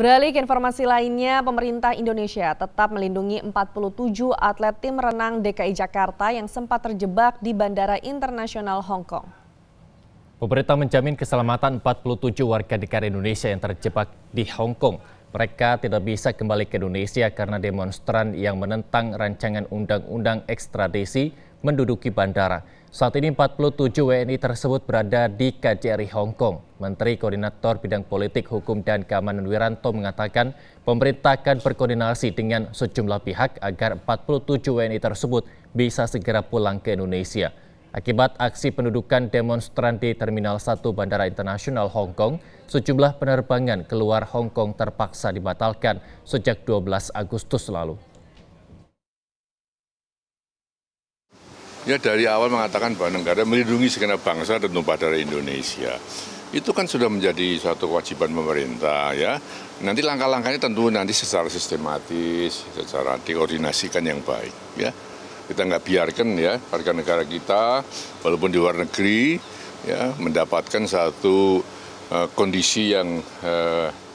Beralih ke informasi lainnya, pemerintah Indonesia tetap melindungi 47 atlet tim renang DKI Jakarta yang sempat terjebak di Bandara Internasional Hong Kong. Pemerintah menjamin keselamatan 47 warga negara Indonesia yang terjebak di Hong Kong. Mereka tidak bisa kembali ke Indonesia karena demonstran yang menentang rancangan undang-undang ekstradisi menduduki bandara. Saat ini 47 WNI tersebut berada di KJRI Hong Kong. Menteri Koordinator Bidang Politik, Hukum, dan Keamanan Wiranto mengatakan pemerintah akan berkoordinasi dengan sejumlah pihak agar 47 WNI tersebut bisa segera pulang ke Indonesia. Akibat aksi pendudukan demonstran di Terminal 1 Bandara Internasional Hong Kong, sejumlah penerbangan keluar Hong Kong terpaksa dibatalkan sejak 12 Agustus lalu. ya dari awal mengatakan bahwa negara melindungi segenap bangsa dan tumpah darah Indonesia. Itu kan sudah menjadi suatu kewajiban pemerintah ya. Nanti langkah-langkahnya tentu nanti secara sistematis, secara dikoordinasikan yang baik ya. Kita nggak biarkan ya warga negara kita walaupun di luar negeri ya mendapatkan satu uh, kondisi yang uh,